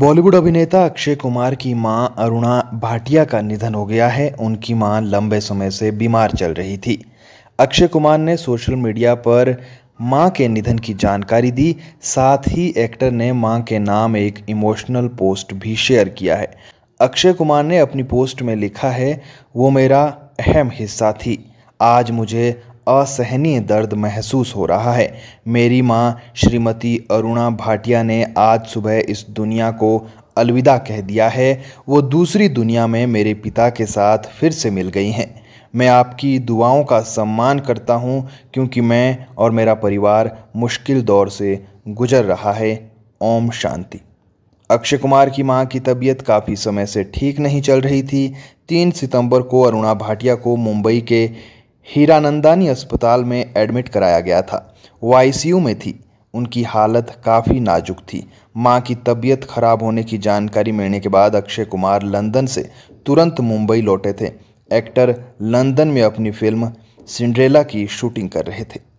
बॉलीवुड अभिनेता अक्षय कुमार की मां अरुणा भाटिया का निधन हो गया है उनकी मां लंबे समय से बीमार चल रही थी अक्षय कुमार ने सोशल मीडिया पर मां के निधन की जानकारी दी साथ ही एक्टर ने मां के नाम एक इमोशनल पोस्ट भी शेयर किया है अक्षय कुमार ने अपनी पोस्ट में लिखा है वो मेरा अहम हिस्सा थी आज मुझे असहनीय दर्द महसूस हो रहा है मेरी माँ श्रीमती अरुणा भाटिया ने आज सुबह इस दुनिया को अलविदा कह दिया है वो दूसरी दुनिया में मेरे पिता के साथ फिर से मिल गई हैं मैं आपकी दुआओं का सम्मान करता हूँ क्योंकि मैं और मेरा परिवार मुश्किल दौर से गुजर रहा है ओम शांति अक्षय कुमार की मां की तबीयत काफ़ी समय से ठीक नहीं चल रही थी तीन सितंबर को अरुणा भाटिया को मुंबई के हीरानंदानी अस्पताल में एडमिट कराया गया था वो आई में थी उनकी हालत काफ़ी नाजुक थी मां की तबीयत खराब होने की जानकारी मिलने के बाद अक्षय कुमार लंदन से तुरंत मुंबई लौटे थे एक्टर लंदन में अपनी फिल्म सिंड्रेला की शूटिंग कर रहे थे